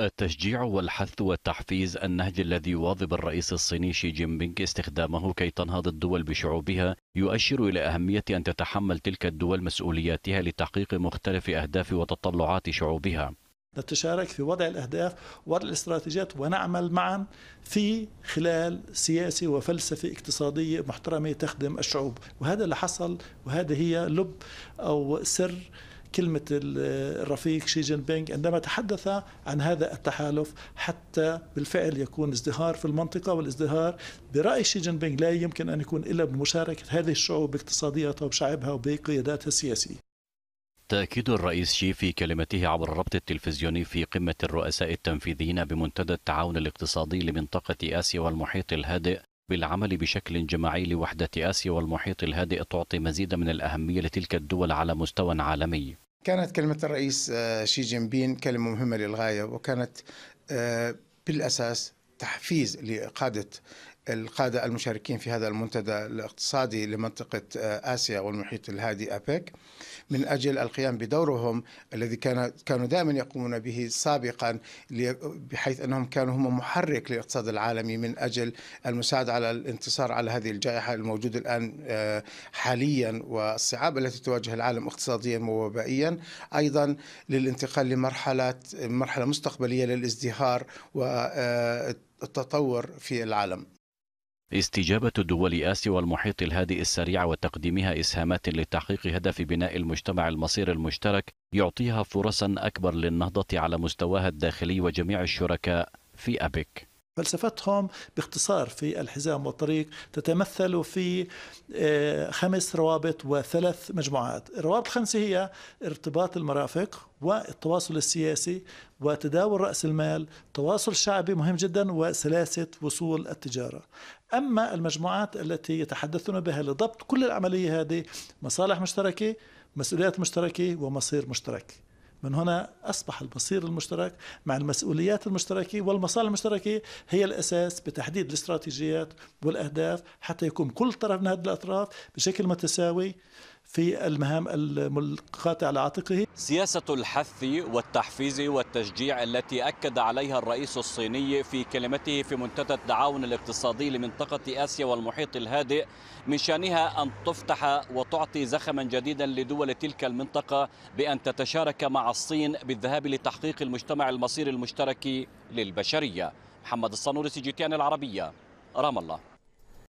التشجيع والحث والتحفيز النهج الذي يواظب الرئيس الصيني شي جين بينغ استخدامه كي تنهض الدول بشعوبها يؤشر إلى أهمية أن تتحمل تلك الدول مسؤولياتها لتحقيق مختلف أهداف وتطلعات شعوبها نتشارك في وضع الأهداف ووضع الاستراتيجيات ونعمل معا في خلال سياسة وفلسفة اقتصادية محترمة تخدم الشعوب وهذا اللي حصل وهذا هي لب أو سر كلمة الرفيق شي جين بينغ عندما تحدث عن هذا التحالف حتى بالفعل يكون ازدهار في المنطقة والازدهار برأي شي جين بينغ لا يمكن أن يكون إلا بمشاركة هذه الشعوب باقتصادياتها وبشعبها وبقياداتها السياسية تأكيد الرئيس شي في كلمته عبر الربط التلفزيوني في قمة الرؤساء التنفيذيين بمنتدى التعاون الاقتصادي لمنطقة آسيا والمحيط الهادئ بالعمل بشكل جماعي لوحدة آسيا والمحيط الهادئ تعطي مزيدا من الأهمية لتلك الدول على مستوى عالمي كانت كلمة الرئيس آه، شي جين بين كلمة مهمة للغاية وكانت آه، بالأساس تحفيز لقادة القادة المشاركين في هذا المنتدى الاقتصادي لمنطقة آه، آسيا والمحيط الهادي أبيك من أجل القيام بدورهم الذي كان كانوا دائما يقومون به سابقا بحيث أنهم كانوا هم محرك للاقتصاد العالمي من أجل المساعدة على الانتصار على هذه الجائحة الموجودة الآن آه، حاليا والصعاب التي تواجه العالم اقتصاديا ووبائيا أيضا للانتقال لمرحلة مرحلة مستقبلية للازدهار والتطور آه، في العالم استجابة دول آسيا والمحيط الهادئ السريع وتقديمها إسهامات لتحقيق هدف بناء المجتمع المصير المشترك يعطيها فرصا أكبر للنهضة على مستواها الداخلي وجميع الشركاء في أبك فلسفتهم باختصار في الحزام والطريق تتمثل في آه، خمس روابط وثلاث مجموعات الروابط الخمسة هي ارتباط المرافق والتواصل السياسي وتداول رأس المال تواصل شعبي مهم جدا وسلاسة وصول التجارة أما المجموعات التي يتحدثون بها لضبط كل العملية هذه مصالح مشتركة مسؤوليات مشتركة ومصير مشترك من هنا أصبح المصير المشترك مع المسؤوليات المشتركة والمصالح المشتركة هي الأساس بتحديد الاستراتيجيات والأهداف حتى يكون كل طرف من هذه الأطراف بشكل متساوي في المهام الملقاة على عاتقه سياسة الحث والتحفيز والتشجيع التي أكد عليها الرئيس الصيني في كلمته في منتدى التعاون الاقتصادي لمنطقة آسيا والمحيط الهادئ من شأنها أن تفتح وتعطي زخما جديدا لدول تلك المنطقة بأن تتشارك مع الصين بالذهاب لتحقيق المجتمع المصير المشترك للبشرية محمد الصنوري سي جي تي العربية رام الله